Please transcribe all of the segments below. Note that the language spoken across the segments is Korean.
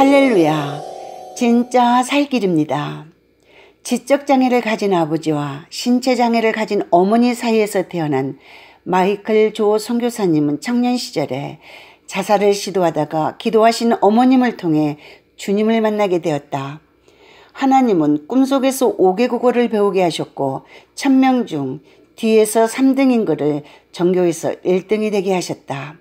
할렐루야. 진짜 살 길입니다. 지적장애를 가진 아버지와 신체장애를 가진 어머니 사이에서 태어난 마이클 조 선교사님은 청년 시절에 자살을 시도하다가 기도하신 어머님을 통해 주님을 만나게 되었다. 하나님은 꿈속에서 5개국어를 배우게 하셨고 1명중 뒤에서 3등인 그를 전교에서 1등이 되게 하셨다.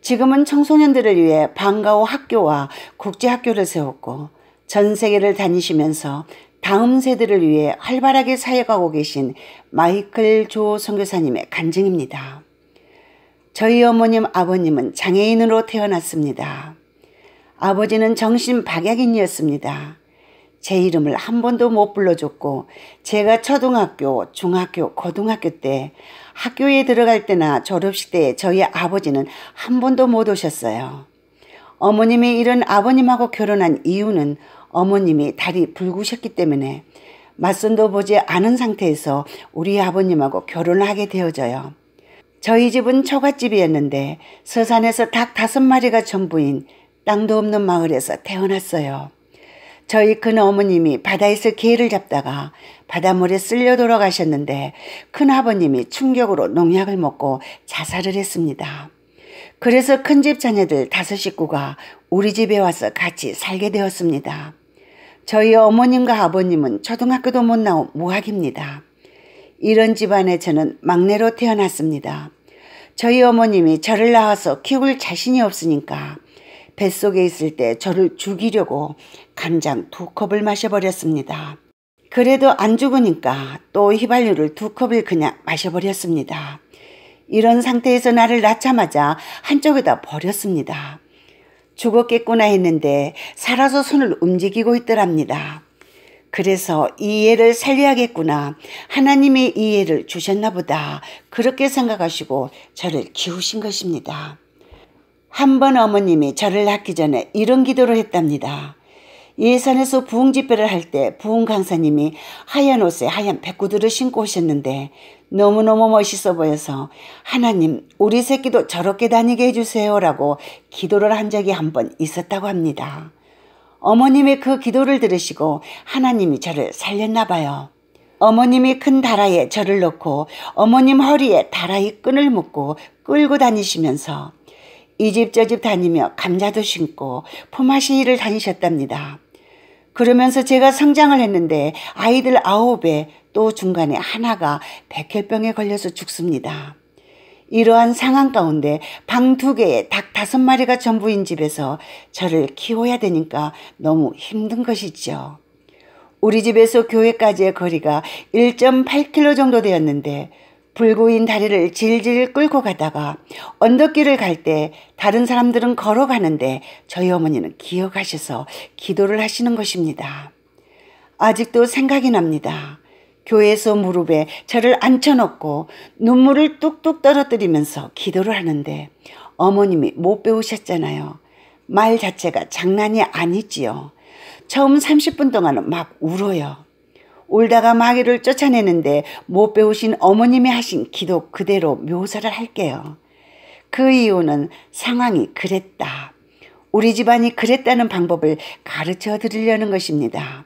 지금은 청소년들을 위해 방과후 학교와 국제학교를 세웠고 전 세계를 다니시면서 다음 세대를 위해 활발하게 사역하고 계신 마이클 조 선교사님의 간증입니다. 저희 어머님 아버님은 장애인으로 태어났습니다. 아버지는 정신박약인이었습니다. 제 이름을 한 번도 못 불러줬고 제가 초등학교, 중학교, 고등학교 때 학교에 들어갈 때나 졸업식 때 저희 아버지는 한 번도 못 오셨어요. 어머님이 이런 아버님하고 결혼한 이유는 어머님이 다리 붉으셨기 때문에 맞선도 보지 않은 상태에서 우리 아버님하고 결혼하게 되어져요. 저희 집은 초가집이었는데 서산에서 닭 다섯 마리가 전부인 땅도 없는 마을에서 태어났어요. 저희 큰 어머님이 바다에서 개를 잡다가 바닷물에 쓸려 돌아가셨는데 큰 아버님이 충격으로 농약을 먹고 자살을 했습니다. 그래서 큰 집 자녀들 다섯 식구가 우리 집에 와서 같이 살게 되었습니다. 저희 어머님과 아버님은 초등학교도 못 나온 무학입니다. 이런 집안에 저는 막내로 태어났습니다. 저희 어머님이 저를 낳아서 키울 자신이 없으니까 뱃속에 있을 때 저를 죽이려고 간장 두 컵을 마셔버렸습니다. 그래도 안 죽으니까 또 휘발유를 두 컵을 그냥 마셔버렸습니다. 이런 상태에서 나를 낳자마자 한쪽에다 버렸습니다. 죽었겠구나 했는데 살아서 손을 움직이고 있더랍니다. 그래서 이 애를 살려야겠구나. 하나님의 이 애를 주셨나 보다. 그렇게 생각하시고 저를 키우신 것입니다. 한번 어머님이 저를 낳기 전에 이런 기도를 했답니다. 예산에서 부흥 집회를 할 때 부흥 강사님이 하얀 옷에 하얀 백구들을 신고 오셨는데 너무너무 멋있어 보여서 하나님 우리 새끼도 저렇게 다니게 해주세요라고 기도를 한 적이 한 번 있었다고 합니다. 어머님의 그 기도를 들으시고 하나님이 저를 살렸나 봐요. 어머님이 큰 다라에 저를 놓고 어머님 허리에 다라이 끈을 묶고 끌고 다니시면서 이집저집 다니며 감자도 심고 포마시 일을 다니셨답니다. 그러면서 제가 성장을 했는데 아이들 아홉에 또 중간에 하나가 백혈병에 걸려서 죽습니다. 이러한 상황 가운데 방 두 개에 닭 다섯 마리가 전부인 집에서 저를 키워야 되니까 너무 힘든 것이죠. 우리 집에서 교회까지의 거리가 1.8km 정도 되었는데 불고인 다리를 질질 끌고 가다가 언덕길을 갈 때 다른 사람들은 걸어가는데 저희 어머니는 기억하셔서 기도를 하시는 것입니다. 아직도 생각이 납니다. 교회에서 무릎에 저를 앉혀놓고 눈물을 뚝뚝 떨어뜨리면서 기도를 하는데 어머님이 못 배우셨잖아요. 말 자체가 장난이 아니지요. 처음 30분 동안은 막 울어요. 울다가 마귀를 쫓아내는데 못 배우신 어머님이 하신 기도 그대로 묘사를 할게요. 그 이유는 상황이 그랬다. 우리 집안이 그랬다는 방법을 가르쳐 드리려는 것입니다.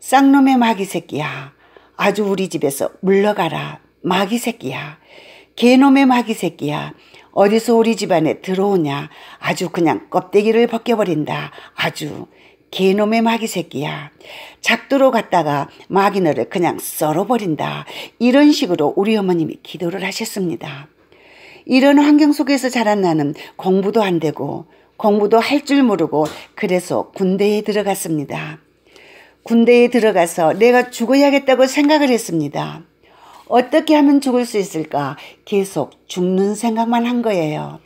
쌍놈의 마귀 새끼야. 아주 우리 집에서 물러가라. 마귀 새끼야. 개놈의 마귀 새끼야. 어디서 우리 집안에 들어오냐. 아주 그냥 껍데기를 벗겨버린다. 아주. 개놈의 마귀 새끼야. 작두로 갔다가 마귀 너를 그냥 썰어버린다. 이런 식으로 우리 어머님이 기도를 하셨습니다. 이런 환경 속에서 자란 나는 공부도 안 되고 공부도 할 줄 모르고 그래서 군대에 들어갔습니다. 군대에 들어가서 내가 죽어야겠다고 생각을 했습니다. 어떻게 하면 죽을 수 있을까? 계속 죽는 생각만 한 거예요.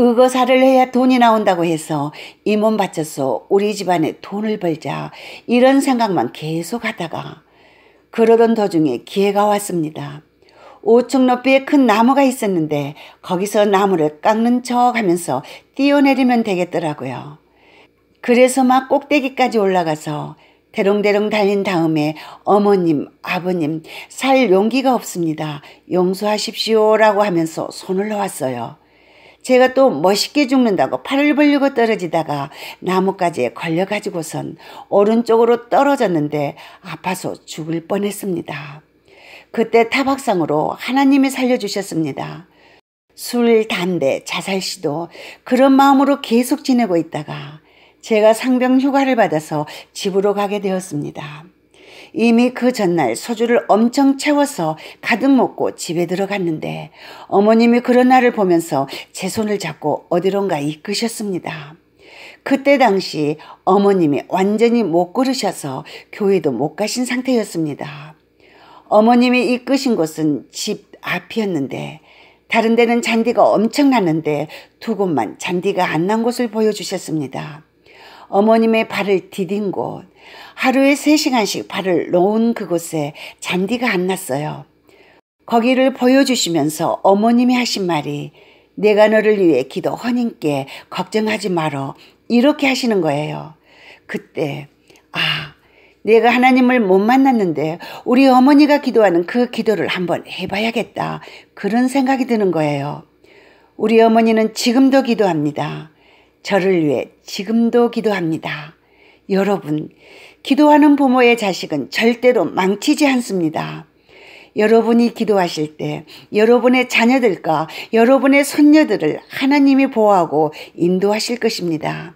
의거사를 해야 돈이 나온다고 해서 임원 바쳐서 우리 집안에 돈을 벌자 이런 생각만 계속 하다가 그러던 도중에 기회가 왔습니다. 5층 높이에큰 나무가 있었는데 거기서 나무를 깎는 척 하면서 뛰어내리면 되겠더라고요. 그래서 막 꼭대기까지 올라가서 대롱대롱 달린 다음에 어머님, 아버님, 살 용기가 없습니다. 용서하십시오 라고 하면서 손을 놓았어요. 제가 또 멋있게 죽는다고 팔을 벌리고 떨어지다가 나뭇가지에 걸려가지고선 오른쪽으로 떨어졌는데 아파서 죽을 뻔했습니다. 그때 타박상으로 하나님이 살려주셨습니다. 술, 담배, 자살 시도 그런 마음으로 계속 지내고 있다가 제가 상병 휴가를 받아서 집으로 가게 되었습니다. 이미 그 전날 소주를 엄청 채워서 가득 먹고 집에 들어갔는데 어머님이 그런 나를 보면서 제 손을 잡고 어디론가 이끄셨습니다. 그때 당시 어머님이 완전히 못 걸으셔서 교회도 못 가신 상태였습니다. 어머님이 이끄신 곳은 집 앞이었는데 다른 데는 잔디가 엄청났는데두 곳만 잔디가 안 난 곳을 보여주셨습니다. 어머님의 발을 디딘 곳, 하루에 세시간씩 발을 놓은 그곳에 잔디가 안 났어요. 거기를 보여주시면서 어머님이 하신 말이 내가 너를 위해 기도 허님께 걱정하지 마라 이렇게 하시는 거예요. 그때 아 내가 하나님을 못 만났는데 우리 어머니가 기도하는 그 기도를 한번 해봐야겠다 그런 생각이 드는 거예요. 우리 어머니는 지금도 기도합니다. 저를 위해 지금도 기도합니다. 여러분, 기도하는 부모의 자식은 절대로 망치지 않습니다. 여러분이 기도하실 때 여러분의 자녀들과 여러분의 손녀들을 하나님이 보호하고 인도하실 것입니다.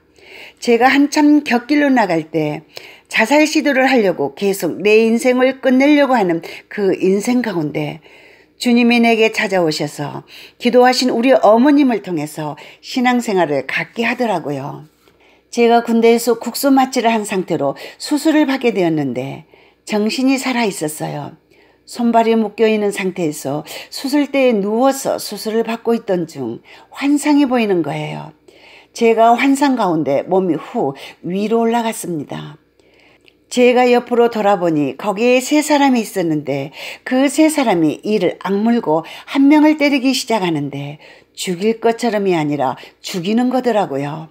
제가 한참 곁길로 나갈 때 자살 시도를 하려고 계속 내 인생을 끝내려고 하는 그 인생 가운데 주님이 내게 찾아오셔서 기도하신 우리 어머님을 통해서 신앙생활을 갖게 하더라고요. 제가 군대에서 국소 마취를 한 상태로 수술을 받게 되었는데 정신이 살아 있었어요. 손발이 묶여 있는 상태에서 수술대에 누워서 수술을 받고 있던 중 환상이 보이는 거예요. 제가 환상 가운데 몸이 후 위로 올라갔습니다. 제가 옆으로 돌아보니 거기에 세 사람이 있었는데 그 세 사람이 이를 악물고 한 명을 때리기 시작하는데 죽일 것처럼이 아니라 죽이는 거더라고요.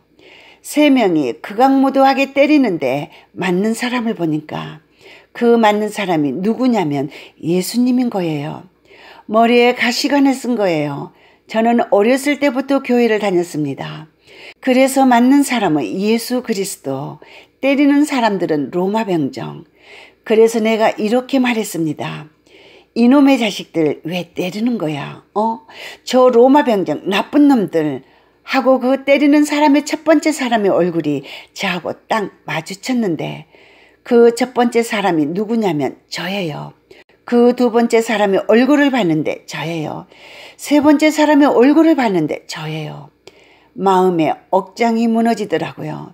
세 명이 극악무도하게 때리는데 맞는 사람을 보니까 그 맞는 사람이 누구냐면 예수님인 거예요. 머리에 가시관을 쓴 거예요. 저는 어렸을 때부터 교회를 다녔습니다. 그래서 맞는 사람은 예수 그리스도, 때리는 사람들은 로마 병정. 그래서 내가 이렇게 말했습니다. 이놈의 자식들 왜 때리는 거야? 어? 저 로마 병정 나쁜 놈들 하고 그 때리는 사람의 첫 번째 사람의 얼굴이 저하고 딱 마주쳤는데 그 첫 번째 사람이 누구냐면 저예요. 그 두 번째 사람의 얼굴을 봤는데 저예요. 세 번째 사람의 얼굴을 봤는데 저예요. 마음에 억장이 무너지더라고요.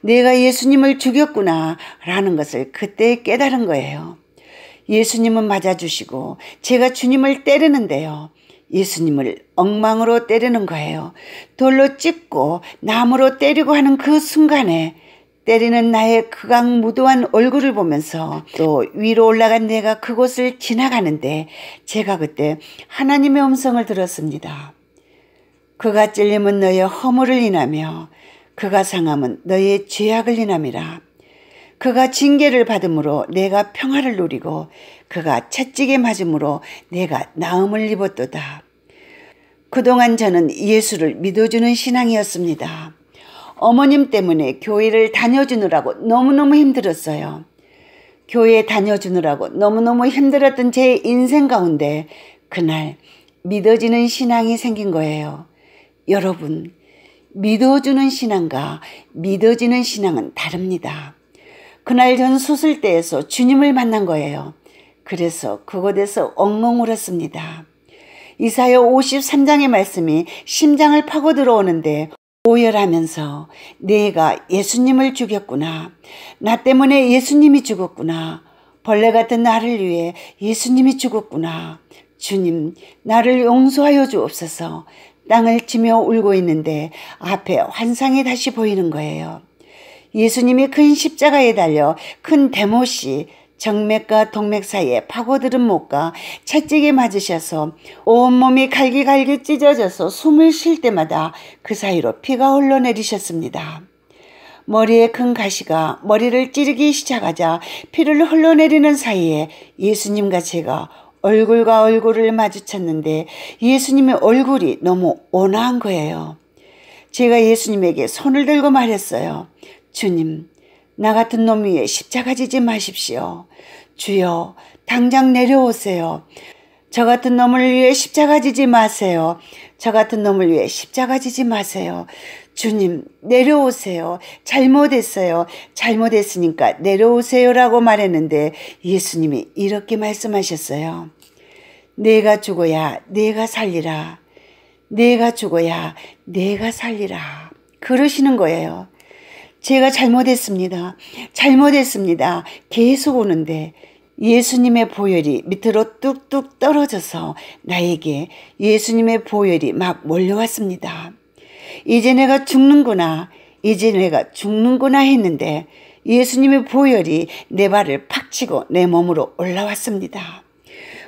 내가 예수님을 죽였구나 라는 것을 그때 깨달은 거예요. 예수님은 맞아주시고 제가 주님을 때리는데요. 예수님을 엉망으로 때리는 거예요. 돌로 찝고 나무로 때리고 하는 그 순간에 때리는 나의 극강 무도한 얼굴을 보면서 또 위로 올라간 내가 그곳을 지나가는데 제가 그때 하나님의 음성을 들었습니다. 그가 찔림은 너의 허물을 인하며 그가 상함은 너의 죄악을 인함이라. 그가 징계를 받음으로 내가 평화를 누리고 그가 채찍에 맞음으로 내가 나음을 입었도다. 그동안 저는 예수를 믿어주는 신앙이었습니다. 어머님 때문에 교회를 다녀주느라고 너무너무 힘들었어요. 교회 다녀주느라고 너무너무 힘들었던 제 인생 가운데 그날 믿어지는 신앙이 생긴 거예요. 여러분, 믿어주는 신앙과 믿어지는 신앙은 다릅니다. 그날 전 수술대에서 주님을 만난 거예요. 그래서 그곳에서 엉엉 울었습니다. 이사야 53장의 말씀이 심장을 파고 들어오는데 오열하면서 내가 예수님을 죽였구나. 나 때문에 예수님이 죽었구나. 벌레 같은 나를 위해 예수님이 죽었구나. 주님, 나를 용서하여 주옵소서. 땅을 치며 울고 있는데 앞에 환상이 다시 보이는 거예요. 예수님이 큰 십자가에 달려 큰 대못이 정맥과 동맥 사이에 파고들은 못과 채찍이 맞으셔서 온몸이 갈기갈기 찢어져서 숨을 쉴 때마다 그 사이로 피가 흘러내리셨습니다. 머리에 큰 가시가 머리를 찌르기 시작하자 피를 흘러내리는 사이에 예수님과 제가 얼굴과 얼굴을 마주쳤는데 예수님의 얼굴이 너무 온화한 거예요. 제가 예수님에게 손을 들고 말했어요. 주님, 나 같은 놈 위에 십자가 지지 마십시오. 주여, 당장 내려오세요. 저 같은 놈을 위해 십자가 지지 마세요. 저 같은 놈을 위해 십자가 지지 마세요. 주님, 내려오세요. 잘못했어요. 잘못했으니까 내려오세요라고 말했는데 예수님이 이렇게 말씀하셨어요. 내가 죽어야 내가 살리라. 내가 죽어야 내가 살리라. 그러시는 거예요. 제가 잘못했습니다. 잘못했습니다. 계속 오는데 예수님의 보혈이 밑으로 뚝뚝 떨어져서 나에게 예수님의 보혈이 막 몰려왔습니다. 이제 내가 죽는구나. 이제 내가 죽는구나 했는데 예수님의 보혈이 내 발을 팍 치고 내 몸으로 올라왔습니다.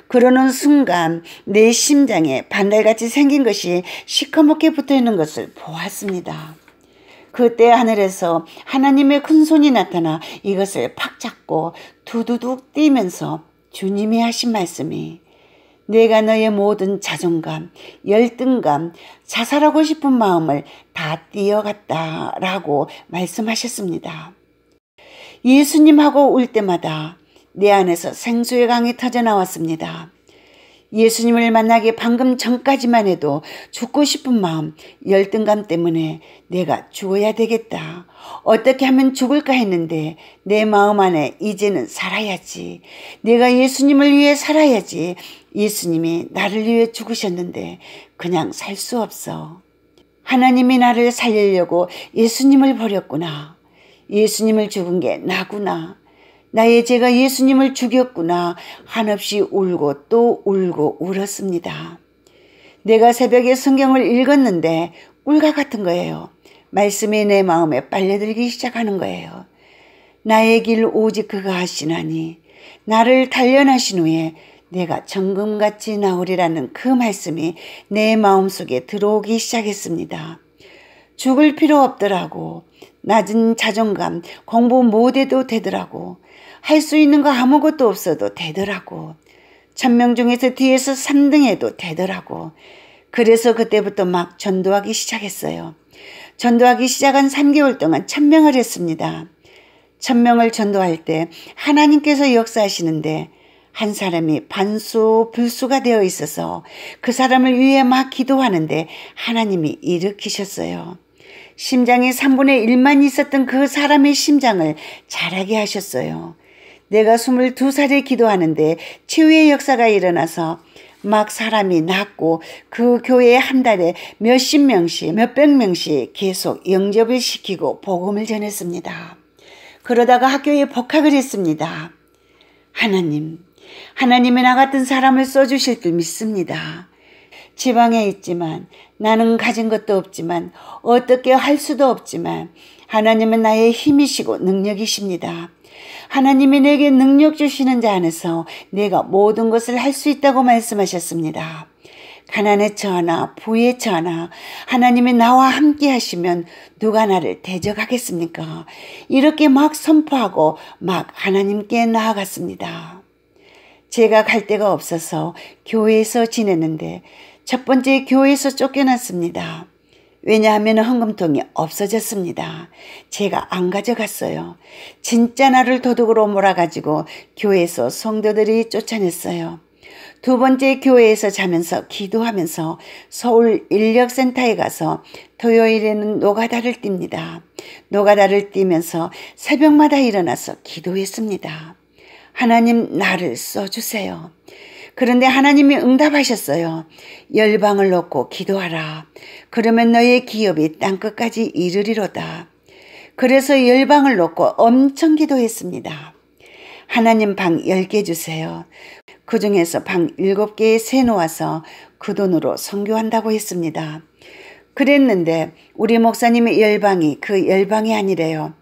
그러는 순간 내 심장에 반달같이 생긴 것이 시커멓게 붙어 있는 것을 보았습니다. 그때 하늘에서 하나님의 큰 손이 나타나 이것을 팍 잡고 두두둑 뛰면서 주님이 하신 말씀이 내가 너의 모든 자존감, 열등감, 자살하고 싶은 마음을 다 뛰어갔다라고 말씀하셨습니다. 예수님하고 울 때마다 내 안에서 생수의 강이 터져 나왔습니다. 예수님을 만나기 방금 전까지만 해도 죽고 싶은 마음, 열등감 때문에 내가 죽어야 되겠다. 어떻게 하면 죽을까 했는데 내 마음 안에 이제는 살아야지. 내가 예수님을 위해 살아야지. 예수님이 나를 위해 죽으셨는데 그냥 살 수 없어. 하나님이 나를 살리려고 예수님을 버렸구나. 예수님을 죽은 게 나구나. 나의 제가 예수님을 죽였구나 한없이 울고 또 울고 울었습니다. 내가 새벽에 성경을 읽었는데 꿀과 같은 거예요. 말씀이 내 마음에 빨려들기 시작하는 거예요. 나의 길 오직 그가 하시나니 나를 단련하신 후에 내가 정금같이 나오리라는 그 말씀이 내 마음속에 들어오기 시작했습니다. 죽을 필요 없더라고. 낮은 자존감, 공부 못해도 되더라고. 할수 있는 거 아무것도 없어도 되더라고. 천명 중에서 뒤에서 3등 해도 되더라고. 그래서 그때부터 막 전도하기 시작했어요. 전도하기 시작한 3개월 동안 천명을 했습니다. 천명을 전도할 때 하나님께서 역사하시는데 한 사람이 반수 불수가 되어 있어서 그 사람을 위해 막 기도하는데 하나님이 일으키셨어요. 심장의 3분의 1만 있었던 그 사람의 심장을 자라게 하셨어요. 내가 22살에 기도하는데 치유의 역사가 일어나서 막 사람이 낫고 그 교회에 한 달에 몇십 명씩 몇백 명씩 계속 영접을 시키고 복음을 전했습니다. 그러다가 학교에 복학을 했습니다. 하나님, 하나님이 나 같은 사람을 써주실 줄 믿습니다. 지방에 있지만 나는 가진 것도 없지만 어떻게 할 수도 없지만 하나님은 나의 힘이시고 능력이십니다. 하나님이 내게 능력 주시는 자 안에서 내가 모든 것을 할 수 있다고 말씀하셨습니다. 가난에 처하나 부에 처하나 하나님이 나와 함께 하시면 누가 나를 대적하겠습니까? 이렇게 막 선포하고 막 하나님께 나아갔습니다. 제가 갈 데가 없어서 교회에서 지냈는데 첫 번째 교회에서 쫓겨났습니다. 왜냐하면 헌금통이 없어졌습니다. 제가 안 가져갔어요. 진짜 나를 도둑으로 몰아가지고 교회에서 성도들이 쫓아냈어요. 두 번째 교회에서 자면서 기도하면서 서울 인력센터에 가서 토요일에는 노가다를 뛵니다. 노가다를 뛰면서 새벽마다 일어나서 기도했습니다. 하나님 나를 써주세요. 그런데 하나님이 응답하셨어요. 열방을 놓고 기도하라. 그러면 너의 기업이 땅끝까지 이르리로다. 그래서 열방을 놓고 엄청 기도했습니다. 하나님 방 10개 주세요. 그 중에서 방 7개에 세 놓아서 그 돈으로 선교한다고 했습니다. 그랬는데 우리 목사님의 열방이 그 열방이 아니래요.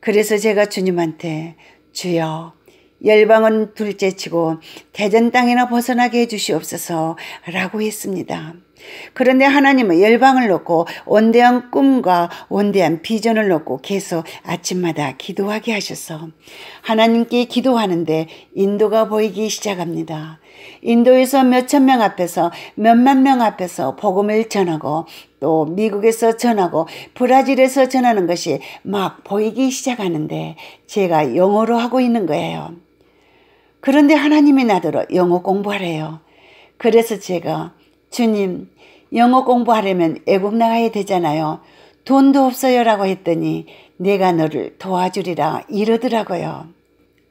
그래서 제가 주님한테 주여 열방은 둘째치고 대전 땅이나 벗어나게 해주시옵소서라고 했습니다. 그런데 하나님은 열방을 놓고 원대한 꿈과 원대한 비전을 놓고 계속 아침마다 기도하게 하셔서 하나님께 기도하는데 인도가 보이기 시작합니다. 인도에서 몇 천 명 앞에서 몇만 명 앞에서 복음을 전하고 또 미국에서 전하고 브라질에서 전하는 것이 막 보이기 시작하는데 제가 영어로 하고 있는 거예요. 그런데 하나님이 나더러 영어 공부하래요. 그래서 제가 주님 영어 공부하려면 애국 나가야 되잖아요. 돈도 없어요 라고 했더니 내가 너를 도와주리라 이러더라고요.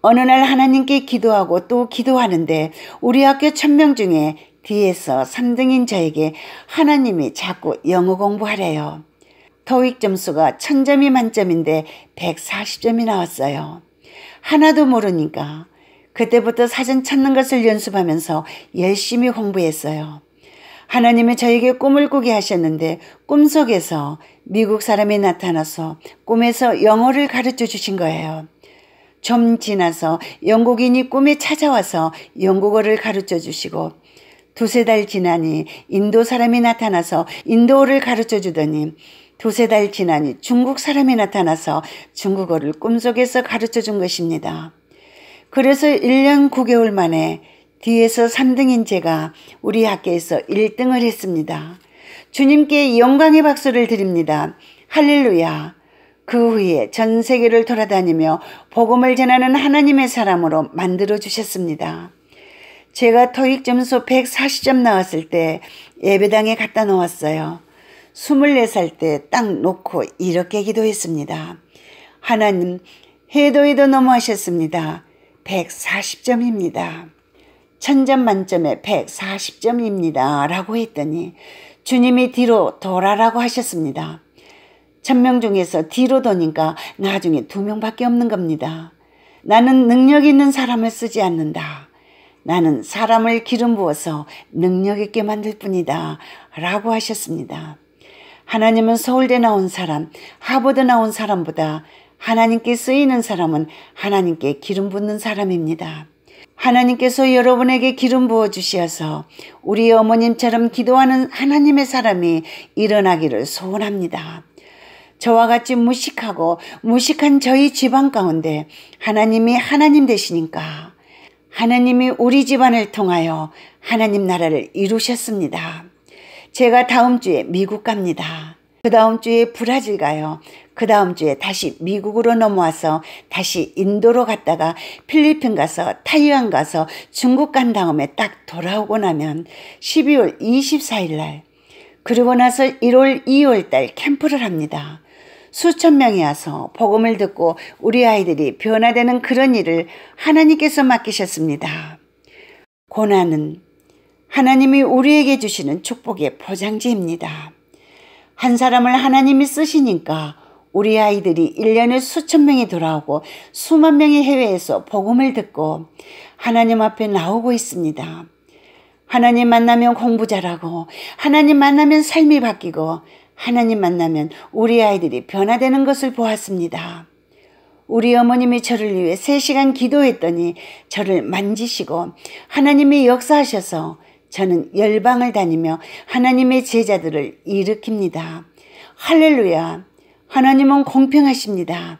어느 날 하나님께 기도하고 또 기도하는데 우리 학교 천명 중에 뒤에서 3등인 저에게 하나님이 자꾸 영어 공부하래요. 토익 점수가 천점이 만점인데 140점이 나왔어요. 하나도 모르니까 그때부터 사진 찾는 것을 연습하면서 열심히 공부했어요. 하나님이 저에게 꿈을 꾸게 하셨는데 꿈속에서 미국 사람이 나타나서 꿈에서 영어를 가르쳐 주신 거예요. 좀 지나서 영국인이 꿈에 찾아와서 영국어를 가르쳐 주시고 두세 달 지나니 인도 사람이 나타나서 인도어를 가르쳐 주더니 두세 달 지나니 중국 사람이 나타나서 중국어를 꿈속에서 가르쳐 준 것입니다. 그래서 1년 9개월 만에 뒤에서 3등인 제가 우리 학교에서 1등을 했습니다. 주님께 영광의 박수를 드립니다. 할렐루야. 그 후에 전 세계를 돌아다니며 복음을 전하는 하나님의 사람으로 만들어 주셨습니다. 제가 토익 점수 140점 나왔을 때 예배당에 갖다 놓았어요. 24살 때 딱 놓고 이렇게 기도했습니다. 하나님, 해도해도 너무 하셨습니다. 140점입니다. 천 점 만점에 140점입니다. 라고 했더니 주님이 뒤로 돌아라고 하셨습니다. 천 명 중에서 뒤로 도니까 나중에 두 명밖에 없는 겁니다. 나는 능력 있는 사람을 쓰지 않는다. 나는 사람을 기름 부어서 능력 있게 만들 뿐이다. 라고 하셨습니다. 하나님은 서울대 나온 사람, 하버드 나온 사람보다 하나님께 쓰이는 사람은 하나님께 기름 붓는 사람입니다. 하나님께서 여러분에게 기름 부어 주시어서 우리 어머님처럼 기도하는 하나님의 사람이 일어나기를 소원합니다. 저와 같이 무식하고 무식한 저희 집안 가운데 하나님이 하나님 되시니까 하나님이 우리 집안을 통하여 하나님 나라를 이루셨습니다. 제가 다음 주에 미국 갑니다. 그 다음 주에 브라질 가요. 그 다음 주에 다시 미국으로 넘어와서 다시 인도로 갔다가 필리핀 가서 타이완 가서 중국 간 다음에 딱 돌아오고 나면 12월 24일 날 그리고 나서 1월 2월 달 캠프를 합니다. 수천 명이 와서 복음을 듣고 우리 아이들이 변화되는 그런 일을 하나님께서 맡기셨습니다. 고난은 하나님이 우리에게 주시는 축복의 보장지입니다. 한 사람을 하나님이 쓰시니까 우리 아이들이 1년에 수천 명이 돌아오고 수만 명이 해외에서 복음을 듣고 하나님 앞에 나오고 있습니다. 하나님 만나면 공부 잘하고 하나님 만나면 삶이 바뀌고 하나님 만나면 우리 아이들이 변화되는 것을 보았습니다. 우리 어머님이 저를 위해 3시간 기도했더니 저를 만지시고 하나님이 역사하셔서 저는 열방을 다니며 하나님의 제자들을 일으킵니다. 할렐루야. 하나님은 공평하십니다.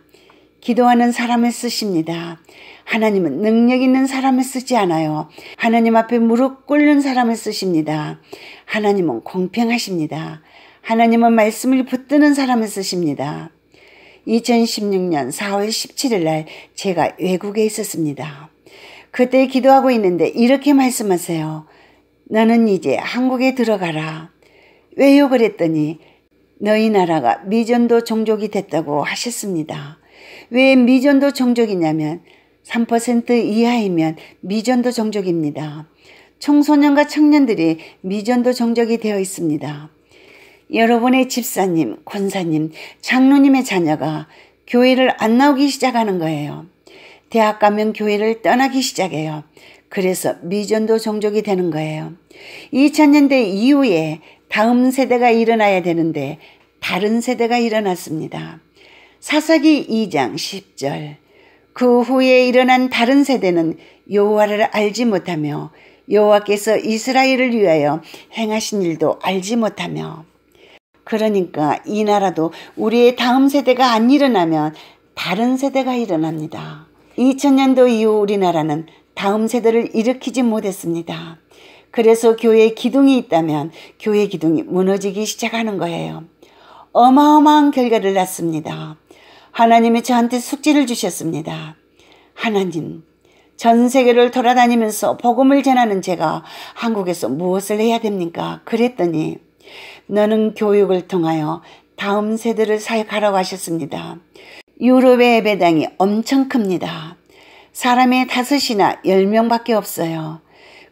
기도하는 사람을 쓰십니다. 하나님은 능력 있는 사람을 쓰지 않아요. 하나님 앞에 무릎 꿇는 사람을 쓰십니다. 하나님은 공평하십니다. 하나님은 말씀을 붙드는 사람을 쓰십니다. 2016년 4월 17일 날 제가 외국에 있었습니다. 그때 기도하고 있는데 이렇게 말씀하세요. 너는 이제 한국에 들어가라. 왜요 그랬더니 너희 나라가 미전도 종족이 됐다고 하셨습니다. 왜 미전도 종족이냐면 3% 이하이면 미전도 종족입니다. 청소년과 청년들이 미전도 종족이 되어 있습니다. 여러분의 집사님, 권사님, 장로님의 자녀가 교회를 안 나오기 시작하는 거예요. 대학 가면 교회를 떠나기 시작해요. 그래서 미전도 종족이 되는 거예요. 2000년대 이후에 다음 세대가 일어나야 되는데 다른 세대가 일어났습니다. 사사기 2장 10절 그 후에 일어난 다른 세대는 여호와를 알지 못하며 여호와께서 이스라엘을 위하여 행하신 일도 알지 못하며 그러니까 이 나라도 우리의 다음 세대가 안 일어나면 다른 세대가 일어납니다. 2000년도 이후 우리나라는 다음 세대를 일으키지 못했습니다. 그래서 교회에 기둥이 있다면 교회 기둥이 무너지기 시작하는 거예요. 어마어마한 결과를 났습니다. 하나님이 저한테 숙제를 주셨습니다. 하나님, 전 세계를 돌아다니면서 복음을 전하는 제가 한국에서 무엇을 해야 됩니까? 그랬더니 너는 교육을 통하여 다음 세대를 사역하라고 하셨습니다. 유럽의 배당이 엄청 큽니다. 사람의 다섯이나 열 명밖에 없어요.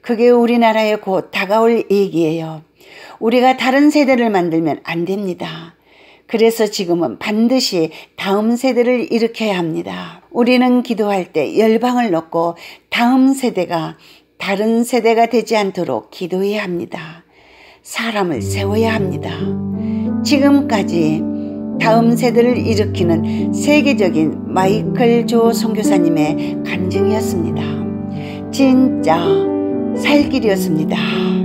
그게 우리나라에 곧 다가올 얘기예요. 우리가 다른 세대를 만들면 안 됩니다. 그래서 지금은 반드시 다음 세대를 일으켜야 합니다. 우리는 기도할 때 열방을 넣고 다음 세대가 다른 세대가 되지 않도록 기도해야 합니다. 사람을 세워야 합니다. 지금까지 다음 세대를 일으키는 세계적인 마이클 조 선교사님의 간증이었습니다. 진짜 살 길이었습니다.